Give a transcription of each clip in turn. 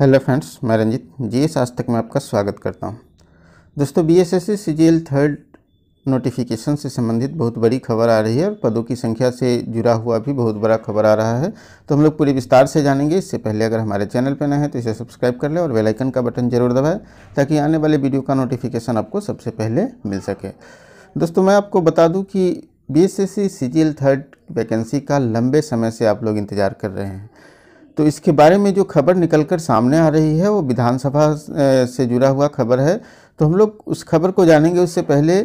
Hello friends मैं Ranjit G S आज तक में आपका स्वागत करता हूं। दोस्तों B S S C G L third notification से संबंधित बहुत बड़ी खबर आ रही है और पदों की संख्या से जुड़ा हुआ भी बहुत बड़ा खबर आ रहा है तो हम लोग पूरे विस्तार से जानेंगे इससे पहले अगर हमारे चैनल पर नए हैं तो इसे सब्सक्राइब कर लें और वेलाइकन का बटन जरूर दबाएँ ताकि आने वाले वीडियो का नोटिफिकेशन आपको सबसे पहले मिल सके दोस्तों मैं आपको बता दूँ कि B S S C G L third vacancy का लंबे समय से आप लोग इंतज़ार कर रहे हैं तो इसके बारे में जो खबर निकलकर सामने आ रही है वो विधानसभा से जुड़ा हुआ खबर है तो हम लोग उस खबर को जानेंगे उससे पहले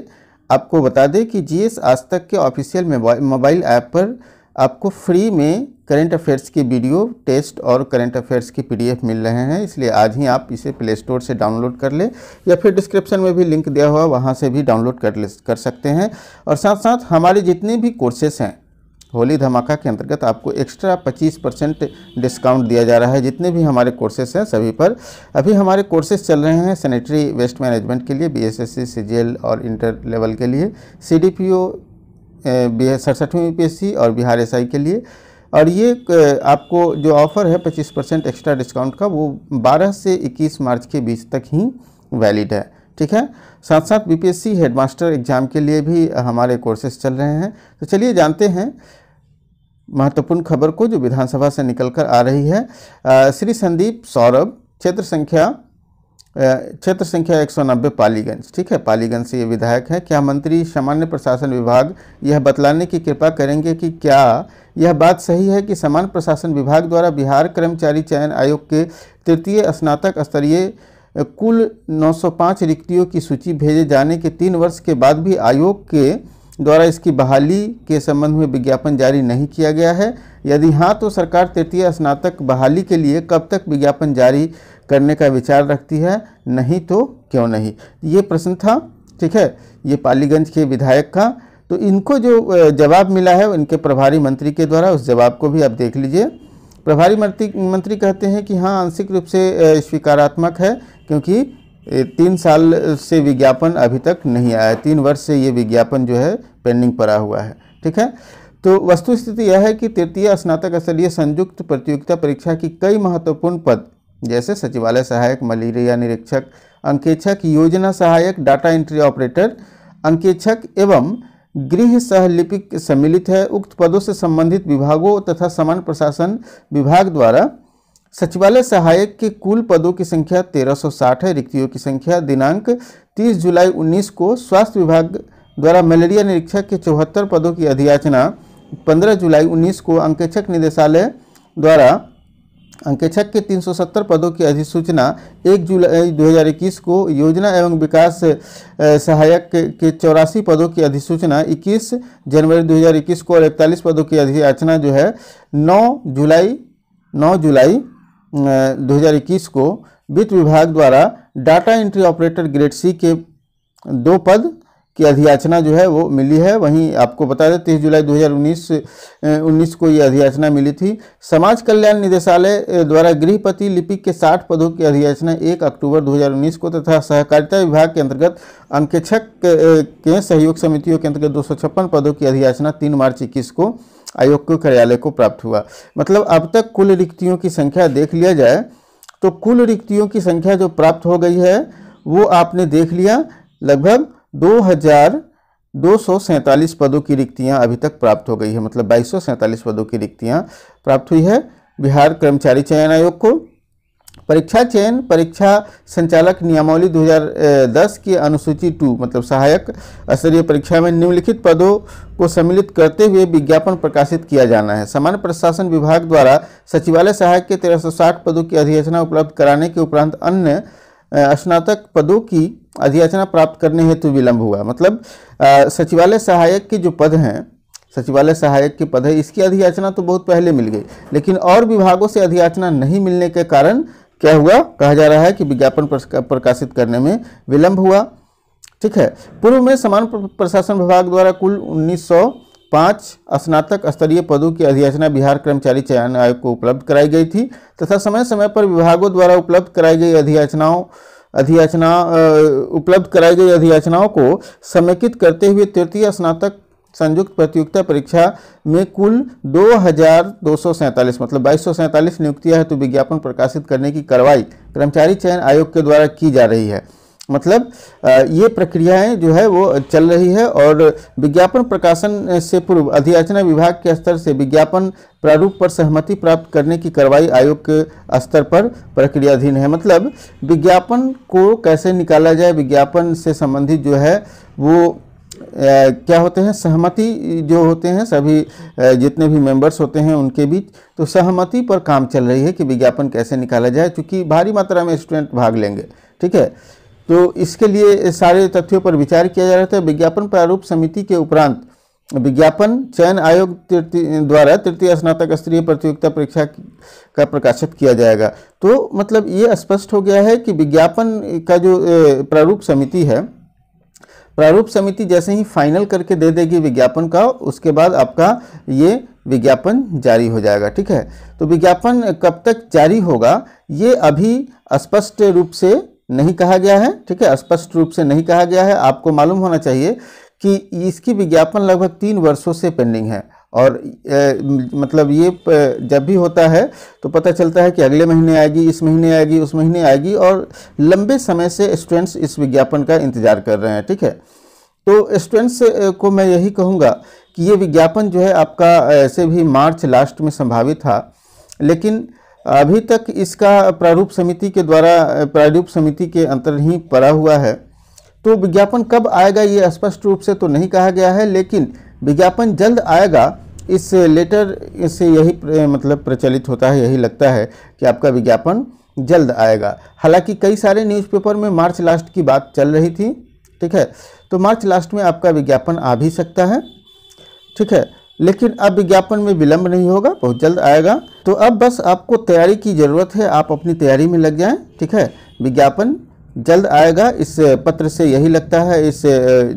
आपको बता दें कि जीएस आज तक के ऑफिशियल मोबाइल ऐप पर आपको फ्री में करंट अफेयर्स की वीडियो टेस्ट और करंट अफेयर्स की पीडीएफ मिल रहे हैं इसलिए आज ही आप इसे प्ले स्टोर से डाउनलोड कर लें या फिर डिस्क्रिप्शन में भी लिंक दिया हुआ वहाँ से भी डाउनलोड कर ले कर सकते हैं और साथ साथ हमारे जितने भी कोर्सेस हैं होली धमाका के अंतर्गत आपको एक्स्ट्रा 25 परसेंट डिस्काउंट दिया जा रहा है जितने भी हमारे कोर्सेस हैं सभी पर अभी हमारे कोर्सेज चल रहे हैं सैनिटरी वेस्ट मैनेजमेंट के लिए बीएसएससी सीजीएल और इंटर लेवल के लिए सीडीपीओ सड़सठवीं यूपीएससी और बिहार एस के लिए और ये आपको जो ऑफ़र है 25 परसेंट एक्स्ट्रा डिस्काउंट का वो 12 से 21 मार्च के बीच तक ही वैलिड है ठीक है साथ साथ बीपीएससी हेडमास्टर एग्ज़ाम के लिए भी हमारे कोर्सेज चल रहे हैं तो चलिए जानते हैं महत्वपूर्ण खबर को जो विधानसभा से निकलकर आ रही है श्री संदीप सौरभ क्षेत्र संख्या क्षेत्र संख्या एक सौ नब्बे पालीगंज ठीक है पालीगंज से ये विधायक हैं क्या मंत्री सामान्य प्रशासन विभाग यह बतलाने की कृपा करेंगे कि क्या यह बात सही है कि सामान्य प्रशासन विभाग द्वारा बिहार कर्मचारी चयन आयोग के तृतीय स्नातक स्तरीय कुल 905 रिक्तियों की सूची भेजे जाने के तीन वर्ष के बाद भी आयोग के द्वारा इसकी बहाली के संबंध में विज्ञापन जारी नहीं किया गया है यदि हाँ तो सरकार तृतीय स्नातक बहाली के लिए कब तक विज्ञापन जारी करने का विचार रखती है नहीं तो क्यों नहीं ये प्रश्न था ठीक है ये पालीगंज के विधायक का तो इनको जो जवाब मिला है इनके प्रभारी मंत्री के द्वारा उस जवाब को भी आप देख लीजिए प्रभारी मंत्री मंत्री कहते हैं कि हाँ आंशिक रूप से स्वीकारात्मक है क्योंकि तीन साल से विज्ञापन अभी तक नहीं आया तीन वर्ष से ये विज्ञापन जो है पेंडिंग पड़ा हुआ है ठीक है तो वस्तु स्थिति यह है कि तृतीय स्नातक स्तरीय संयुक्त प्रतियोगिता परीक्षा की कई महत्वपूर्ण पद जैसे सचिवालय सहायक मलेरिया निरीक्षक अंकेक्षक योजना सहायक डाटा एंट्री ऑपरेटर अंकेक्षक एवं गृह सहलिपिक सम्मिलित है उक्त पदों से संबंधित विभागों तथा समान प्रशासन विभाग द्वारा सचिवालय सहायक के कुल पदों की संख्या 1360 है रिक्तियों की संख्या दिनांक 30 जुलाई 19 को स्वास्थ्य विभाग द्वारा मलेरिया निरीक्षक के चौहत्तर पदों की अधियाचना 15 जुलाई 19 को अंकेक्षक निदेशालय द्वारा अंकेक्षक के 370 पदों की अधिसूचना 1 जुलाई 2021 को योजना एवं विकास सहायक के चौरासी पदों की अधिसूचना 21 जनवरी 2021 को और 41 पदों की अधियाचना जो है 9 जुलाई 9 जुलाई 2021 को वित्त विभाग द्वारा data entry operator grade C के दो पद की अधियाचना जो है वो मिली है वहीं आपको बता दें तीस जुलाई 2019 उन्नीस को ये अधियाचना मिली थी समाज कल्याण निदेशालय द्वारा गृहपति लिपिक के 60 पदों की अधियाचना 1 अक्टूबर 2019 को तथा सहकारिता विभाग के अंतर्गत अंकेक्षक के सहयोग समितियों के अंतर्गत दो पदों की अधियाचना तीन मार्च इक्कीस को आयोग के कार्यालय को प्राप्त हुआ मतलब अब तक कुल रिक्तियों की संख्या देख लिया जाए तो कुल रिक्तियों की संख्या जो प्राप्त हो गई है वो आपने देख लिया लगभग दो हजार दो सौ सैंतालीस पदों की रिक्तियां अभी तक प्राप्त हो गई है मतलब बाईस सौ सैंतालीस पदों की रिक्तियां प्राप्त हुई है बिहार कर्मचारी चयन आयोग को परीक्षा चयन परीक्षा संचालक नियमावली 2010 की अनुसूची टू मतलब सहायक स्तरीय परीक्षा में निम्नलिखित पदों को सम्मिलित करते हुए विज्ञापन प्रकाशित किया जाना है सामान्य प्रशासन विभाग द्वारा सचिवालय सहायक के 1360 पदों की अधिसूचना उपलब्ध कराने के उपरांत अन्य स्नातक पदों की अधियाचना प्राप्त करने हेतु विलंब हुआ मतलब सचिवालय सहायक के जो पद हैं सचिवालय सहायक के पद है इसकी अधियाचना तो बहुत पहले मिल गई लेकिन और विभागों से अधियाचना नहीं मिलने के कारण क्या हुआ कहा जा रहा है कि विज्ञापन प्रकाशित करने में विलंब हुआ ठीक है पूर्व में समान प्रशासन विभाग द्वारा कुल उन्नीस पाँच स्नातक स्तरीय पदों की अधियाचना बिहार कर्मचारी चयन आयोग को उपलब्ध कराई गई थी तथा समय समय पर विभागों द्वारा उपलब्ध कराई गई अधियाचनाओं अधियाचना उपलब्ध कराई गई अधियाचनाओं को समेकित करते हुए तृतीय स्नातक संयुक्त प्रतियोगिता परीक्षा में कुल दो हजार दो सौ सैंतालीस मतलब बाईस सौ सैंतालीस नियुक्तियाँ हैं तो विज्ञापन प्रकाशित करने की कार्रवाई कर्मचारी चयन आयोग के द्वारा की जा रही है मतलब ये प्रक्रियाएं जो है वो चल रही है और विज्ञापन प्रकाशन से पूर्व अधियाचना विभाग के स्तर से विज्ञापन प्रारूप पर सहमति प्राप्त करने की कार्रवाई आयोग के स्तर पर प्रक्रियाधीन है मतलब विज्ञापन को कैसे निकाला जाए विज्ञापन से संबंधित जो है वो क्या होते हैं सहमति जो होते हैं सभी जितने भी मेंबर्स होते हैं उनके बीच तो सहमति पर काम चल रही है कि विज्ञापन कैसे निकाला जाए क्योंकि भारी मात्रा में स्टूडेंट भाग लेंगे ठीक है तो इसके लिए सारे तथ्यों पर विचार किया जा रहा था विज्ञापन प्रारूप समिति के उपरांत विज्ञापन चयन आयोग द्वारा तृतीय स्नातक स्तरीय प्रतियोगिता परीक्षा का प्रकाशित किया जाएगा तो मतलब ये स्पष्ट हो गया है कि विज्ञापन का जो प्रारूप समिति है प्रारूप समिति जैसे ही फाइनल करके दे देगी विज्ञापन का उसके बाद आपका ये विज्ञापन जारी हो जाएगा ठीक है तो विज्ञापन कब तक जारी होगा ये अभी स्पष्ट रूप से नहीं कहा गया है ठीक है स्पष्ट रूप से नहीं कहा गया है आपको मालूम होना चाहिए कि इसकी विज्ञापन लगभग तीन वर्षों से पेंडिंग है और ए, मतलब ये जब भी होता है तो पता चलता है कि अगले महीने आएगी इस महीने आएगी उस महीने आएगी और लंबे समय से स्टूडेंट्स इस विज्ञापन का इंतज़ार कर रहे हैं ठीक है तो स्टूडेंट्स को मैं यही कहूँगा कि ये विज्ञापन जो है आपका ऐसे भी मार्च लास्ट में संभावित था लेकिन अभी तक इसका प्रारूप समिति के द्वारा प्रारूप समिति के अंतर ही पड़ा हुआ है तो विज्ञापन कब आएगा ये स्पष्ट रूप से तो नहीं कहा गया है लेकिन विज्ञापन जल्द आएगा इस लेटर से यही मतलब प्रचलित होता है यही लगता है कि आपका विज्ञापन जल्द आएगा हालांकि कई सारे न्यूज़पेपर में मार्च लास्ट की बात चल रही थी ठीक है तो मार्च लास्ट में आपका विज्ञापन आ भी सकता है ठीक है लेकिन अब विज्ञापन में विलंब नहीं होगा बहुत जल्द आएगा तो अब बस आपको तैयारी की ज़रूरत है आप अपनी तैयारी में लग जाएं ठीक है विज्ञापन जल्द आएगा इस पत्र से यही लगता है इस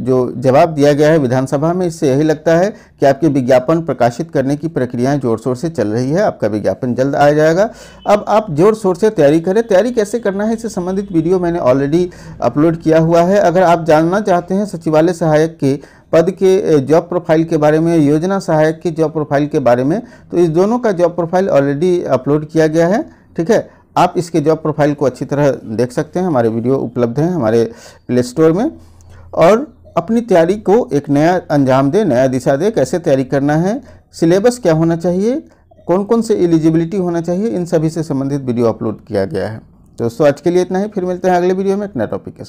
जो जवाब दिया गया है विधानसभा में इससे यही लगता है कि आपके विज्ञापन प्रकाशित करने की प्रक्रियाएं जोर शोर से चल रही है आपका विज्ञापन जल्द आ जाएगा अब आप जोर शोर से तैयारी करें तैयारी कैसे करना है इससे संबंधित वीडियो मैंने ऑलरेडी अपलोड किया हुआ है अगर आप जानना चाहते हैं सचिवालय सहायक के पद के जॉब प्रोफाइल के बारे में योजना सहायक की जॉब प्रोफाइल के बारे में तो इस दोनों का जॉब प्रोफाइल ऑलरेडी अपलोड किया गया है ठीक है आप इसके जॉब प्रोफाइल को अच्छी तरह देख सकते हैं हमारे वीडियो उपलब्ध हैं हमारे प्ले स्टोर में और अपनी तैयारी को एक नया अंजाम दे नया दिशा दे कैसे तैयारी करना है सिलेबस क्या होना चाहिए कौन कौन से एलिजिबिलिटी होना चाहिए इन सभी से संबंधित वीडियो अपलोड किया गया है दोस्तों आज के लिए इतना ही फिर मिलते हैं अगले वीडियो में एक नया टॉपिक के साथ